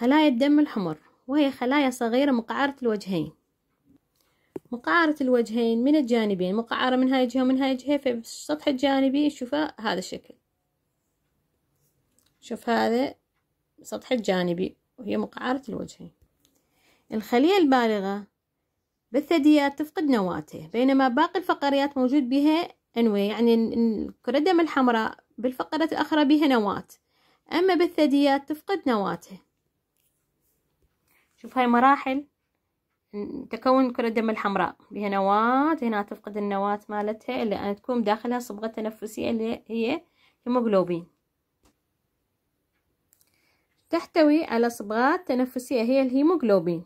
خلايا الدم الحمر وهي خلايا صغيرة مقعرة الوجهين مقعرة الوجهين من الجانبين مقعرة من هاي جهة ومن هاي جهة السطح الجانبي شوفها هذا الشكل شوف هذا سطح الجانبي وهي مقعرة الوجهين الخلية البالغة بالثدييات تفقد نواته بينما باقي الفقريات موجود بها أنواع يعني كرة الدم الحمراء بالفقرة الأخرى بها نواة أما بالثدييات تفقد نواته شوف هاي مراحل تكون كرة الدم الحمراء بها نواة هنا تفقد النواة مالتها إلا أن تكون داخلها صبغة تنفسية اللي هي هيموغلوبين تحتوي على صبغات تنفسية هي الهيموغلوبين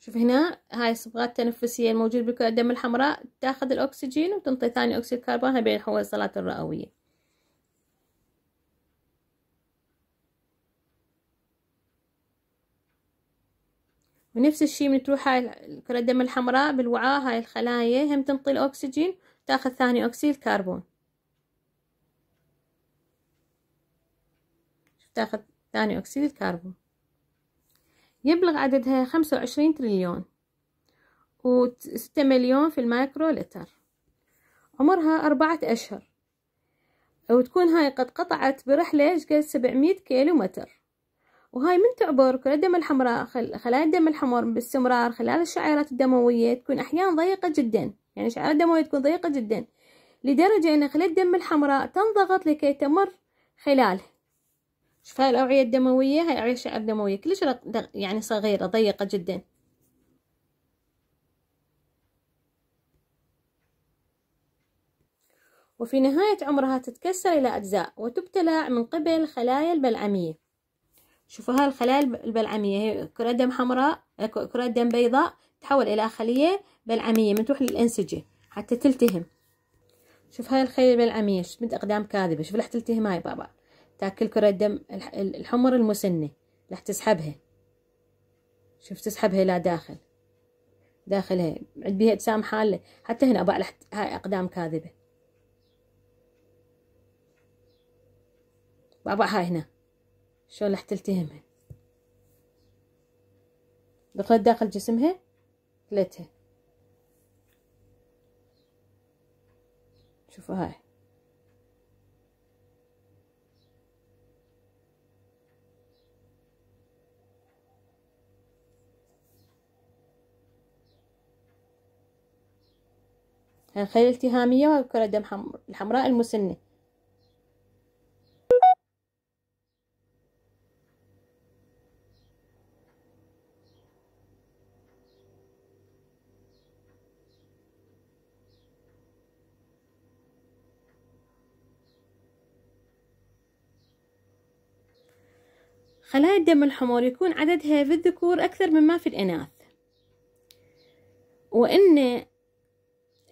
شوف هنا هاي الصبغات التنفسية الموجودة بكرة الدم الحمراء تاخذ الأكسجين وتنطي ثاني أكسيد الكربون هاي بين الحويصلات الرئوية ونفس الشي من تروح هاي كرة الدم الحمراء بالوعاء هاي الخلايا هم تنطي الأكسجين تاخذ ثاني أكسيد الكربون تاخذ ثاني أكسيد الكربون يبلغ عددها خمسة وعشرين تريليون وستة مليون في المايكرو لتر عمرها أربعة أشهر وتكون هاي قد قطعت برحلة قد سبعمية كيلو متر وهاي من تعبر كل الدم الحمراء خلايا الدم الحمر باستمرار خلال الشعيرات الدموية تكون أحيانا ضيقة جدا يعني الشعيرات الدموية تكون ضيقة جدا لدرجة أن خلايا الدم الحمراء تنضغط لكي تمر خلاله شوف هاي الأوعية الدموية هاي أوعية الشعيرات الدموية كلش يعني صغيرة ضيقة جدا وفي نهاية عمرها تتكسر إلى أجزاء وتبتلع من قبل خلايا البلعمية شوفوا هاي الخلايا البلعمية هي كرات دم حمراء آه، كرات دم بيضاء تحول إلى خلية بلعمية من تروح للأنسجة حتى تلتهم شوف هاي الخلية البلعمية شوف بنت أقدام كاذبة شوف رح تلتهم هاي بابا تاكل كرة دم الحمر المسنة رح تسحبها شوف تسحبها إلى داخل داخلها عند بيها اجسام حالة حتى هنا بابا لحت هاي أقدام كاذبة بابا هاي هنا شلون راح تلتهمها دخلت داخل جسمها قلتها شوفوا هاي هاي خيل التهامية وكرة الدم الحمراء المسنة خلايا الدم الحمر يكون عددها في الذكور أكثر مما في الإناث وأن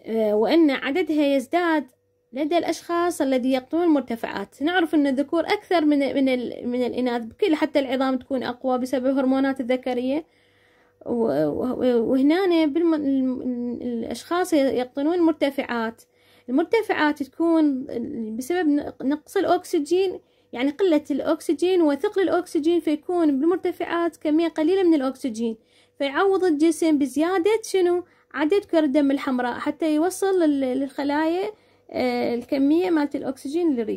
آه، وأن عددها يزداد لدى الأشخاص الذي يقطنون المرتفعات نعرف أن الذكور أكثر من من من الإناث بكل حتى العظام تكون أقوى بسبب هرمونات الذكرية وهنا بالم... الأشخاص يقطنون مرتفعات المرتفعات تكون بسبب نقص الأكسجين يعني قلة الأكسجين وثقل الأكسجين فيكون بالمرتفعات كمية قليلة من الأكسجين فيعوض الجسم بزيادة شنو عدد كرة الدم الحمراء حتى يوصل للخلايا آه، الكمية مالت الأكسجين اللي يريد